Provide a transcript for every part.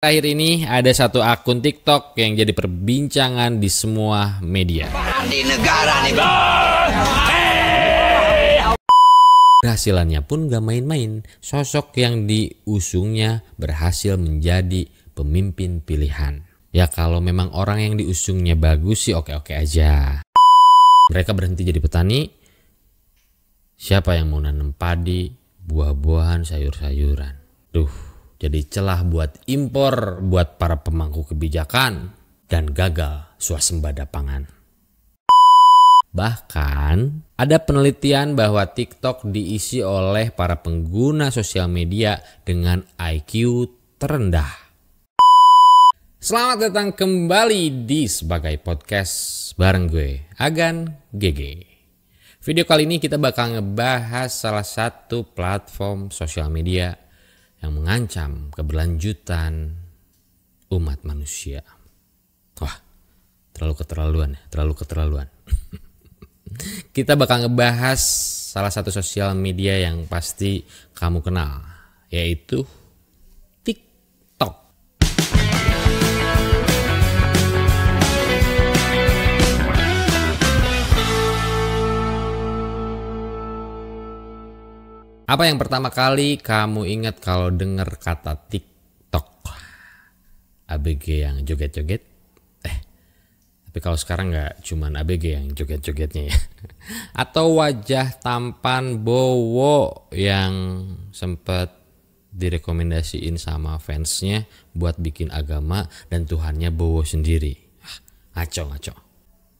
Akhir ini ada satu akun TikTok yang jadi perbincangan di semua media. Di negara nih, Berhasilannya pun gak main-main. Sosok yang diusungnya berhasil menjadi pemimpin pilihan. Ya kalau memang orang yang diusungnya bagus sih oke-oke aja. Mereka berhenti jadi petani. Siapa yang mau nanam padi, buah-buahan, sayur-sayuran. Duh, jadi celah buat impor buat para pemangku kebijakan dan gagal swasembada pangan. Bahkan ada penelitian bahwa TikTok diisi oleh para pengguna sosial media dengan IQ terendah. Selamat datang kembali di sebagai podcast bareng gue, Agan GG. Video kali ini kita bakal ngebahas salah satu platform sosial media yang mengancam keberlanjutan umat manusia. Wah, terlalu keterlaluan ya, terlalu keterlaluan. Kita bakal ngebahas salah satu sosial media yang pasti kamu kenal, yaitu Apa yang pertama kali kamu ingat kalau dengar kata TikTok? ABG yang joget-joget? Eh, tapi kalau sekarang nggak cuman ABG yang joget-jogetnya ya. Atau wajah tampan Bowo yang sempat direkomendasiin sama fansnya buat bikin agama dan Tuhannya Bowo sendiri. Ah, ngaco ngaco.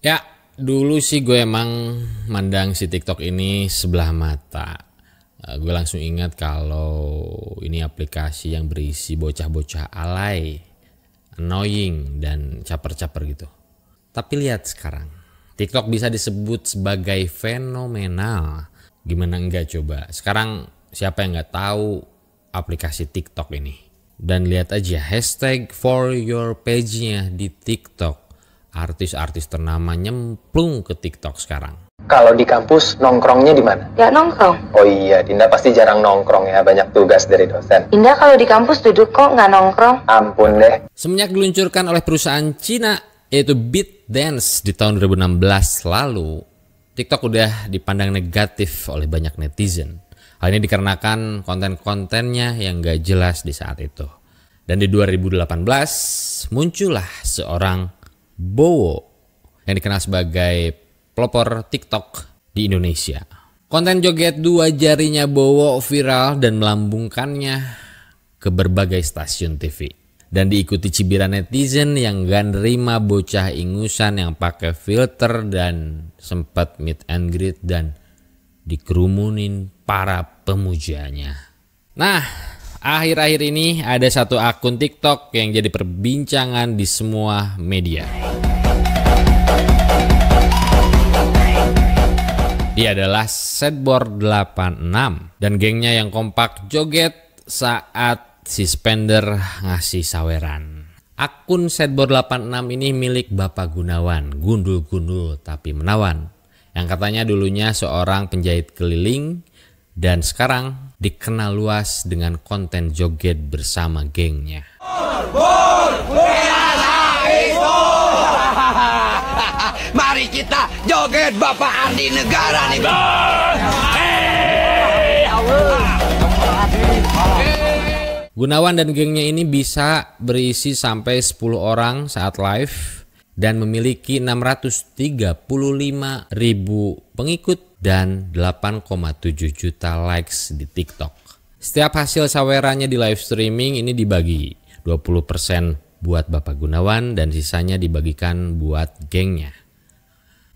Ya, dulu sih gue emang mandang si TikTok ini sebelah mata uh, eh, gue langsung ingat kalau ini aplikasi yang berisi bocah-bocah alay, annoying dan caper-caper gitu. Tapi lihat sekarang, TikTok bisa disebut sebagai fenomenal. Gimana enggak coba? Sekarang siapa yang nggak tahu aplikasi TikTok ini? Dan lihat aja hashtag for your page-nya di TikTok. Artis-artis ternama nyemplung ke TikTok sekarang kalau di kampus nongkrongnya di mana? Gak nongkrong. Oh iya, Dinda pasti jarang nongkrong ya, banyak tugas dari dosen. Dinda kalau di kampus duduk kok nggak nongkrong? Ampun deh. Semenjak diluncurkan oleh perusahaan Cina, yaitu Beat Dance di tahun 2016 lalu, TikTok udah dipandang negatif oleh banyak netizen. Hal ini dikarenakan konten-kontennya yang gak jelas di saat itu. Dan di 2018 muncullah seorang Bowo yang dikenal sebagai pelopor TikTok di Indonesia. Konten joget dua jarinya Bowo viral dan melambungkannya ke berbagai stasiun TV. Dan diikuti cibiran netizen yang gak nerima bocah ingusan yang pakai filter dan sempat meet and greet dan dikerumunin para pemujanya. Nah, akhir-akhir ini ada satu akun TikTok yang jadi perbincangan di semua media. Dia adalah setboard 86 dan gengnya yang kompak joget saat si spender ngasih saweran. Akun setboard 86 ini milik Bapak Gunawan, gundul-gundul tapi menawan. Yang katanya dulunya seorang penjahit keliling dan sekarang dikenal luas dengan konten joget bersama gengnya. Bor, bor, bor. kita joget Bapak Andi Negara nih bang. Hey, Gunawan dan gengnya ini bisa berisi sampai 10 orang saat live dan memiliki 635 ribu pengikut dan 8,7 juta likes di TikTok. Setiap hasil sawerannya di live streaming ini dibagi 20% buat Bapak Gunawan dan sisanya dibagikan buat gengnya.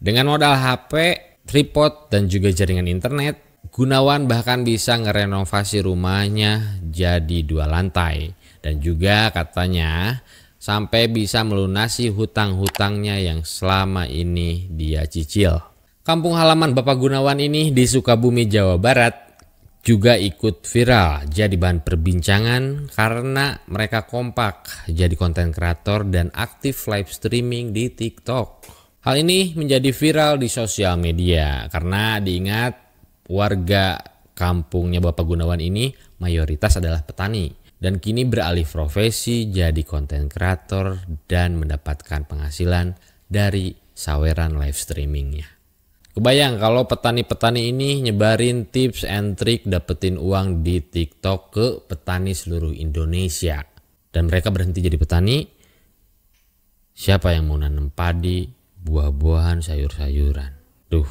Dengan modal HP, tripod, dan juga jaringan internet, Gunawan bahkan bisa ngerenovasi rumahnya jadi dua lantai. Dan juga katanya sampai bisa melunasi hutang-hutangnya yang selama ini dia cicil. Kampung halaman Bapak Gunawan ini di Sukabumi, Jawa Barat juga ikut viral jadi bahan perbincangan karena mereka kompak jadi konten kreator dan aktif live streaming di TikTok. Hal ini menjadi viral di sosial media karena diingat warga kampungnya Bapak Gunawan ini mayoritas adalah petani dan kini beralih profesi jadi konten kreator dan mendapatkan penghasilan dari saweran live streamingnya. Kebayang kalau petani-petani ini nyebarin tips and trick dapetin uang di TikTok ke petani seluruh Indonesia. Dan mereka berhenti jadi petani, siapa yang mau nanam padi, buah-buahan, sayur-sayuran. Duh,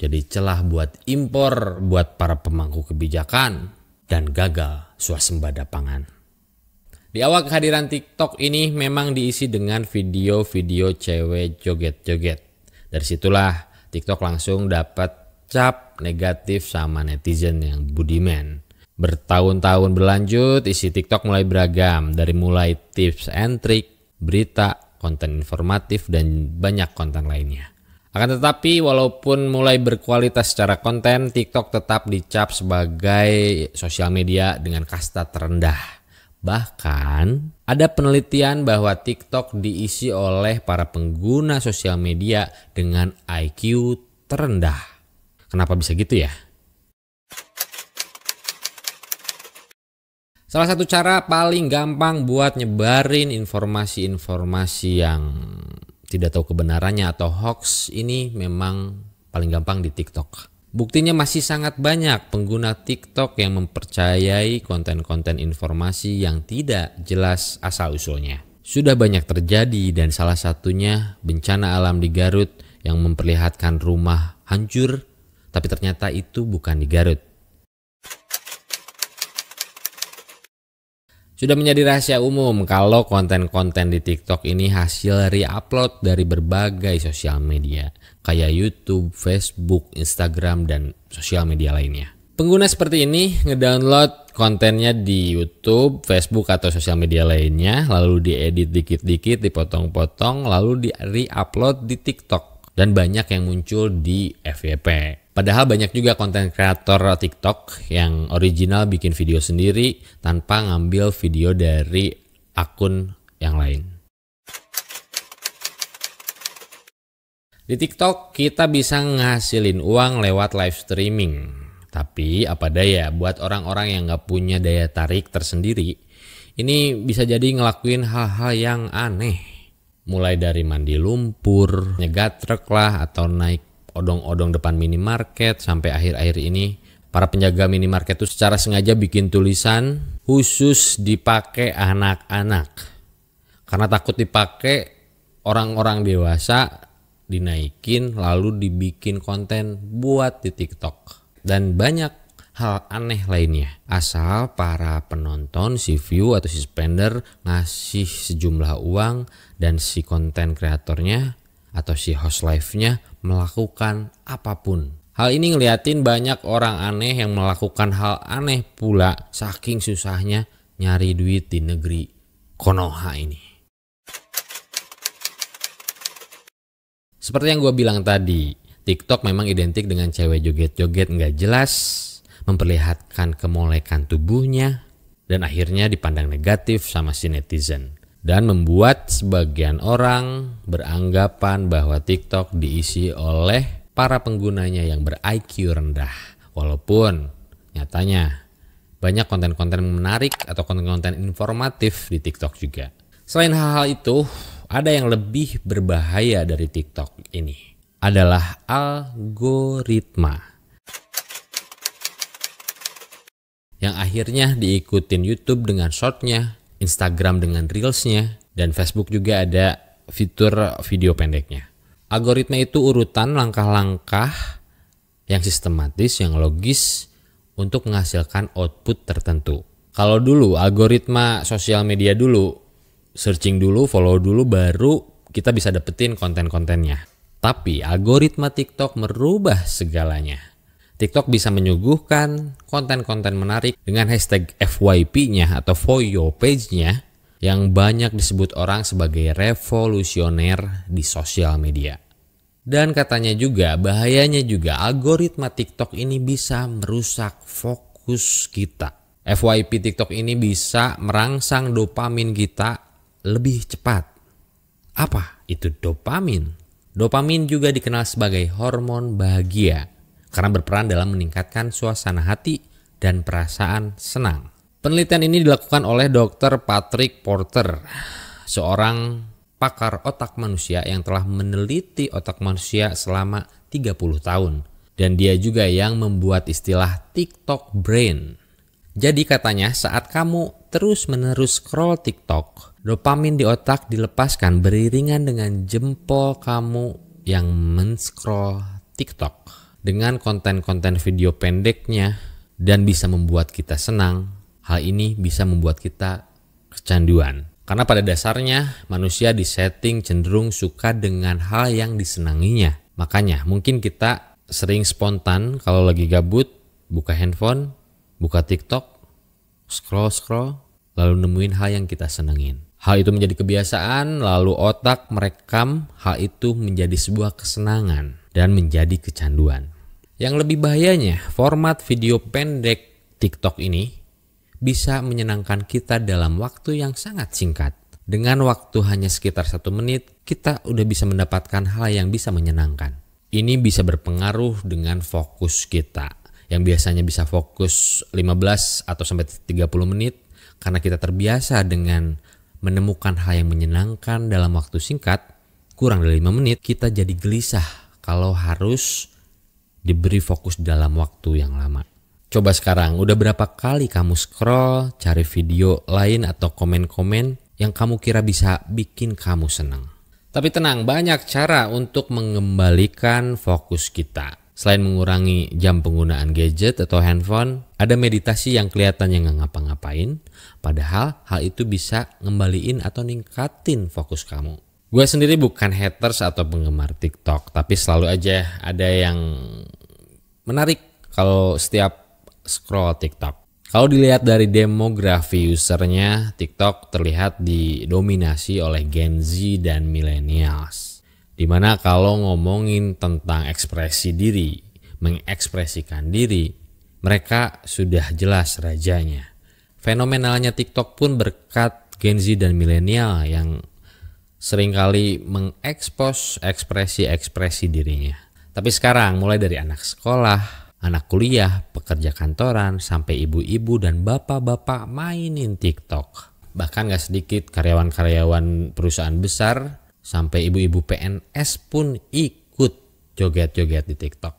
jadi celah buat impor buat para pemangku kebijakan dan gagal suasembada pangan. Di awal kehadiran TikTok ini memang diisi dengan video-video cewek joget-joget. Dari situlah TikTok langsung dapat cap negatif sama netizen yang budiman. Bertahun-tahun berlanjut, isi TikTok mulai beragam dari mulai tips and trick, berita, konten informatif, dan banyak konten lainnya. Akan tetapi, walaupun mulai berkualitas secara konten, TikTok tetap dicap sebagai sosial media dengan kasta terendah. Bahkan, ada penelitian bahwa TikTok diisi oleh para pengguna sosial media dengan IQ terendah. Kenapa bisa gitu ya? Salah satu cara paling gampang buat nyebarin informasi-informasi yang tidak tahu kebenarannya atau hoax ini memang paling gampang di TikTok. Buktinya masih sangat banyak pengguna TikTok yang mempercayai konten-konten informasi yang tidak jelas asal-usulnya. Sudah banyak terjadi dan salah satunya bencana alam di Garut yang memperlihatkan rumah hancur tapi ternyata itu bukan di Garut. Sudah menjadi rahasia umum kalau konten-konten di TikTok ini hasil re-upload dari berbagai sosial media kayak YouTube, Facebook, Instagram, dan sosial media lainnya. Pengguna seperti ini ngedownload kontennya di YouTube, Facebook, atau sosial media lainnya, lalu diedit dikit-dikit, dipotong-potong, lalu di re-upload di TikTok dan banyak yang muncul di FYP. Padahal banyak juga konten kreator TikTok yang original bikin video sendiri tanpa ngambil video dari akun yang lain. Di TikTok kita bisa ngasilin uang lewat live streaming. Tapi apa daya buat orang-orang yang nggak punya daya tarik tersendiri, ini bisa jadi ngelakuin hal-hal yang aneh mulai dari mandi lumpur, nyegatrek lah atau naik odong-odong depan minimarket sampai akhir-akhir ini para penjaga minimarket itu secara sengaja bikin tulisan khusus dipakai anak-anak karena takut dipakai orang-orang dewasa dinaikin lalu dibikin konten buat di TikTok dan banyak hal aneh lainnya. Asal para penonton, si view atau si spender ngasih sejumlah uang dan si konten kreatornya atau si host live-nya melakukan apapun. Hal ini ngeliatin banyak orang aneh yang melakukan hal aneh pula saking susahnya nyari duit di negeri Konoha ini. Seperti yang gue bilang tadi, TikTok memang identik dengan cewek joget-joget nggak jelas, memperlihatkan kemolekan tubuhnya, dan akhirnya dipandang negatif sama si netizen. Dan membuat sebagian orang beranggapan bahwa TikTok diisi oleh para penggunanya yang ber-IQ rendah. Walaupun nyatanya banyak konten-konten menarik atau konten-konten informatif di TikTok juga. Selain hal-hal itu, ada yang lebih berbahaya dari TikTok ini adalah algoritma. yang akhirnya diikutin YouTube dengan shortnya, Instagram dengan reelsnya, dan Facebook juga ada fitur video pendeknya. Algoritma itu urutan langkah-langkah yang sistematis, yang logis untuk menghasilkan output tertentu. Kalau dulu algoritma sosial media dulu, searching dulu, follow dulu, baru kita bisa dapetin konten-kontennya. Tapi algoritma TikTok merubah segalanya. TikTok bisa menyuguhkan konten-konten menarik dengan hashtag FYP-nya atau For Your Page-nya yang banyak disebut orang sebagai revolusioner di sosial media. Dan katanya juga bahayanya juga algoritma TikTok ini bisa merusak fokus kita. FYP TikTok ini bisa merangsang dopamin kita lebih cepat. Apa itu dopamin? Dopamin juga dikenal sebagai hormon bahagia karena berperan dalam meningkatkan suasana hati dan perasaan senang. Penelitian ini dilakukan oleh Dr. Patrick Porter, seorang pakar otak manusia yang telah meneliti otak manusia selama 30 tahun. Dan dia juga yang membuat istilah TikTok brain. Jadi katanya saat kamu terus-menerus scroll TikTok, dopamin di otak dilepaskan beriringan dengan jempol kamu yang men-scroll TikTok dengan konten-konten video pendeknya dan bisa membuat kita senang, hal ini bisa membuat kita kecanduan. Karena pada dasarnya manusia disetting cenderung suka dengan hal yang disenanginya. Makanya mungkin kita sering spontan kalau lagi gabut, buka handphone, buka TikTok, scroll-scroll, lalu nemuin hal yang kita senengin. Hal itu menjadi kebiasaan, lalu otak merekam hal itu menjadi sebuah kesenangan dan menjadi kecanduan. Yang lebih bahayanya, format video pendek TikTok ini bisa menyenangkan kita dalam waktu yang sangat singkat. Dengan waktu hanya sekitar satu menit, kita udah bisa mendapatkan hal yang bisa menyenangkan. Ini bisa berpengaruh dengan fokus kita. Yang biasanya bisa fokus 15 atau sampai 30 menit karena kita terbiasa dengan menemukan hal yang menyenangkan dalam waktu singkat, kurang dari 5 menit kita jadi gelisah kalau harus diberi fokus dalam waktu yang lama. Coba sekarang, udah berapa kali kamu scroll, cari video lain atau komen-komen yang kamu kira bisa bikin kamu senang. Tapi tenang, banyak cara untuk mengembalikan fokus kita. Selain mengurangi jam penggunaan gadget atau handphone, ada meditasi yang yang nggak ngapa-ngapain, padahal hal itu bisa ngembaliin atau ningkatin fokus kamu. Gue sendiri bukan haters atau penggemar TikTok, tapi selalu aja ada yang menarik kalau setiap scroll TikTok. Kalau dilihat dari demografi usernya, TikTok terlihat didominasi oleh Gen Z dan millennials. Dimana kalau ngomongin tentang ekspresi diri, mengekspresikan diri, mereka sudah jelas rajanya. Fenomenalnya TikTok pun berkat Gen Z dan milenial yang seringkali mengekspos ekspresi-ekspresi dirinya. Tapi sekarang mulai dari anak sekolah, anak kuliah, pekerja kantoran, sampai ibu-ibu dan bapak-bapak mainin TikTok. Bahkan gak sedikit karyawan-karyawan perusahaan besar sampai ibu-ibu PNS pun ikut joget-joget di TikTok.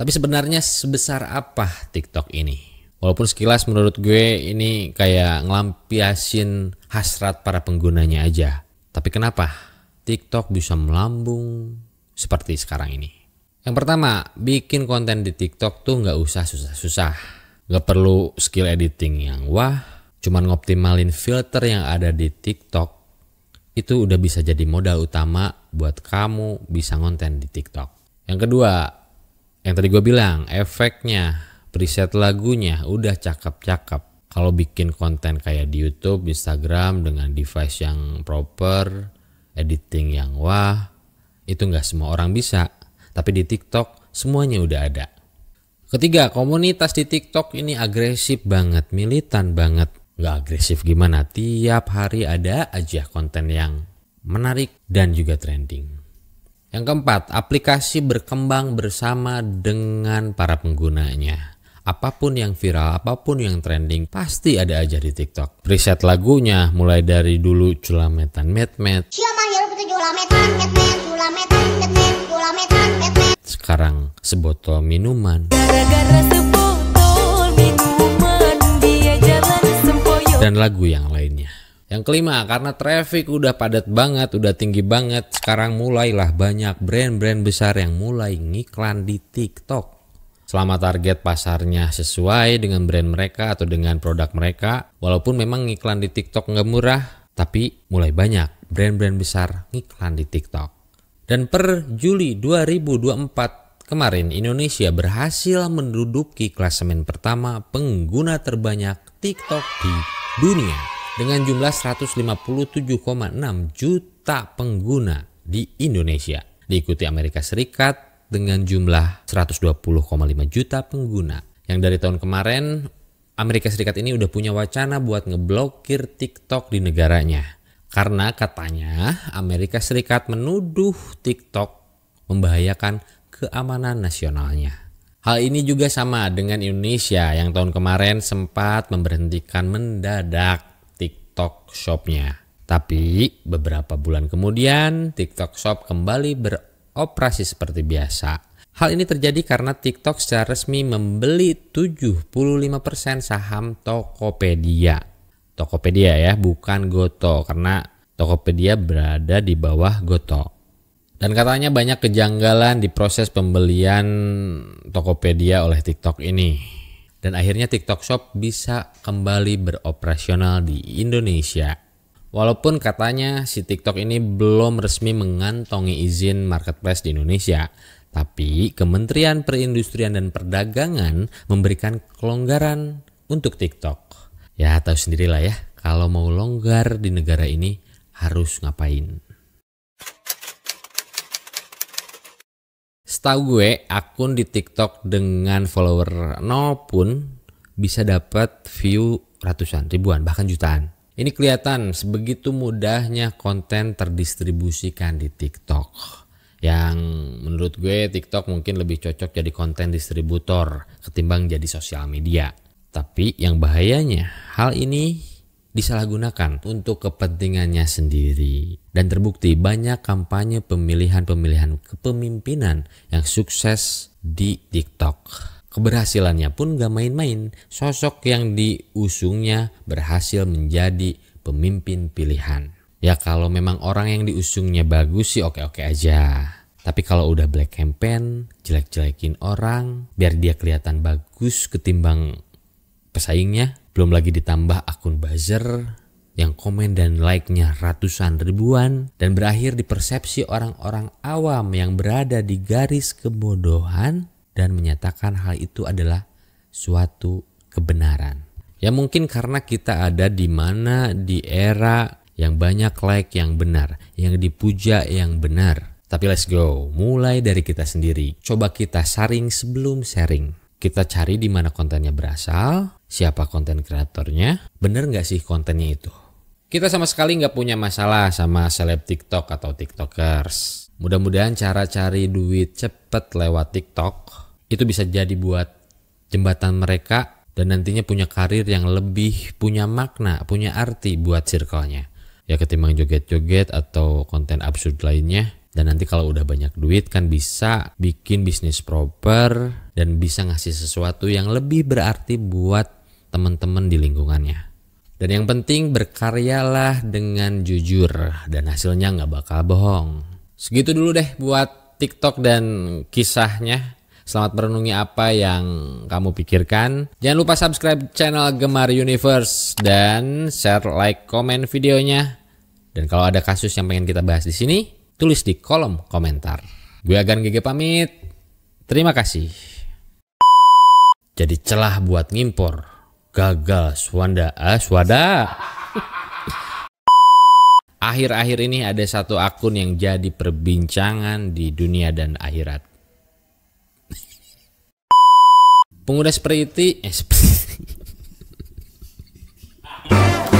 Tapi sebenarnya sebesar apa TikTok ini? Walaupun sekilas menurut gue ini kayak ngelampiasin hasrat para penggunanya aja. Tapi kenapa TikTok bisa melambung seperti sekarang ini? Yang pertama, bikin konten di TikTok tuh nggak usah susah-susah. Nggak perlu skill editing yang wah, cuman ngoptimalin filter yang ada di TikTok itu udah bisa jadi modal utama buat kamu bisa ngonten di TikTok. Yang kedua, yang tadi gue bilang, efeknya, preset lagunya udah cakep-cakep. Kalau bikin konten kayak di YouTube, Instagram dengan device yang proper, editing yang wah, itu nggak semua orang bisa tapi di TikTok semuanya udah ada. Ketiga, komunitas di TikTok ini agresif banget, militan banget. Gak agresif gimana, tiap hari ada aja konten yang menarik dan juga trending. Yang keempat, aplikasi berkembang bersama dengan para penggunanya. Apapun yang viral, apapun yang trending, pasti ada aja di TikTok. Preset lagunya mulai dari dulu culametan met. Siapa hirup met, culametan met, culametan sekarang sebotol minuman. Gara-gara sebotol minuman dia jalan Dan lagu yang lainnya. Yang kelima, karena traffic udah padat banget, udah tinggi banget, sekarang mulailah banyak brand-brand besar yang mulai ngiklan di TikTok. Selama target pasarnya sesuai dengan brand mereka atau dengan produk mereka, walaupun memang ngiklan di TikTok nggak murah, tapi mulai banyak brand-brand besar ngiklan di TikTok. Dan per Juli 2024 kemarin Indonesia berhasil menduduki klasemen pertama pengguna terbanyak TikTok di dunia dengan jumlah 157,6 juta pengguna di Indonesia. Diikuti Amerika Serikat dengan jumlah 120,5 juta pengguna. Yang dari tahun kemarin Amerika Serikat ini udah punya wacana buat ngeblokir TikTok di negaranya. Karena katanya Amerika Serikat menuduh TikTok membahayakan keamanan nasionalnya. Hal ini juga sama dengan Indonesia yang tahun kemarin sempat memberhentikan mendadak TikTok Shop-nya. Tapi beberapa bulan kemudian TikTok Shop kembali beroperasi seperti biasa. Hal ini terjadi karena TikTok secara resmi membeli 75% saham Tokopedia. Tokopedia ya, bukan Goto karena Tokopedia berada di bawah Goto. Dan katanya banyak kejanggalan di proses pembelian Tokopedia oleh TikTok ini. Dan akhirnya TikTok Shop bisa kembali beroperasional di Indonesia. Walaupun katanya si TikTok ini belum resmi mengantongi izin marketplace di Indonesia, tapi Kementerian Perindustrian dan Perdagangan memberikan kelonggaran untuk TikTok. Ya tahu sendirilah ya, kalau mau longgar di negara ini harus ngapain. Setahu gue, akun di TikTok dengan follower nol pun bisa dapat view ratusan, ribuan, bahkan jutaan. Ini kelihatan sebegitu mudahnya konten terdistribusikan di TikTok. Yang menurut gue TikTok mungkin lebih cocok jadi konten distributor ketimbang jadi sosial media. Tapi yang bahayanya, hal ini disalahgunakan untuk kepentingannya sendiri. Dan terbukti banyak kampanye pemilihan-pemilihan kepemimpinan yang sukses di TikTok. Keberhasilannya pun gak main-main. Sosok yang diusungnya berhasil menjadi pemimpin pilihan. Ya kalau memang orang yang diusungnya bagus sih oke-oke aja. Tapi kalau udah black campaign, jelek-jelekin orang, biar dia kelihatan bagus ketimbang pesaingnya, belum lagi ditambah akun buzzer yang komen dan like-nya ratusan ribuan dan berakhir di persepsi orang-orang awam yang berada di garis kebodohan dan menyatakan hal itu adalah suatu kebenaran. Ya mungkin karena kita ada di mana di era yang banyak like yang benar, yang dipuja yang benar. Tapi let's go, mulai dari kita sendiri. Coba kita saring sebelum sharing. Kita cari di mana kontennya berasal, siapa konten kreatornya, bener nggak sih kontennya itu. Kita sama sekali nggak punya masalah sama seleb TikTok atau TikTokers. Mudah-mudahan cara cari duit cepet lewat TikTok itu bisa jadi buat jembatan mereka dan nantinya punya karir yang lebih punya makna, punya arti buat circle-nya. Ya ketimbang joget-joget atau konten absurd lainnya. Dan nanti kalau udah banyak duit kan bisa bikin bisnis proper, dan bisa ngasih sesuatu yang lebih berarti buat teman-teman di lingkungannya. Dan yang penting berkaryalah dengan jujur dan hasilnya nggak bakal bohong. Segitu dulu deh buat TikTok dan kisahnya. Selamat merenungi apa yang kamu pikirkan. Jangan lupa subscribe channel Gemar Universe dan share, like, komen videonya. Dan kalau ada kasus yang pengen kita bahas di sini, tulis di kolom komentar. Gue Agan Gege pamit. Terima kasih jadi celah buat ngimpor. Gagal Swanda, ah eh, Swada. Akhir-akhir ini ada satu akun yang jadi perbincangan di dunia dan akhirat. Pengguna seperti eh seperti